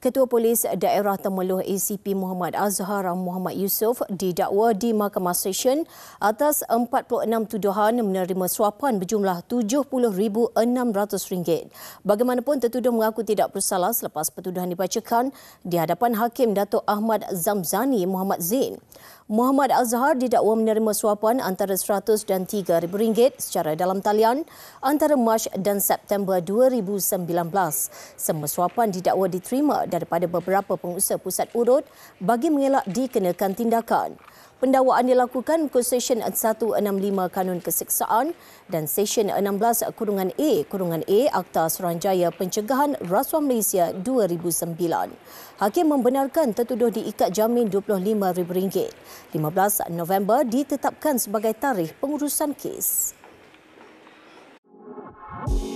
Ketua Polis Daerah Temeluh ACP Muhammad Azhar Muhammad Yusof didakwa di Mahkamah Session atas 46 tuduhan menerima suapan berjumlah RM70,600. Bagaimanapun tertuduh mengaku tidak bersalah selepas pertuduhan dibacakan di hadapan Hakim Datuk Ahmad Zamzani Muhammad Zain. Muhammad Azhar didakwa menerima suapan antara RM100 dan RM3,000 secara dalam talian antara Mac dan September 2019. Semua suapan didakwa diterima daripada beberapa pengusaha pusat urut bagi mengelak dikenakan tindakan. Pendawaan dilakukan ke Sesyen 165 Kanun Keseksaan dan Sesyen 16 Kurungan A Kurungan A Akta Seranjaya Pencegahan Rasuah Malaysia 2009. Hakim membenarkan tertuduh diikat jamin RM25,000. 15 November ditetapkan sebagai tarikh pengurusan kes. Thank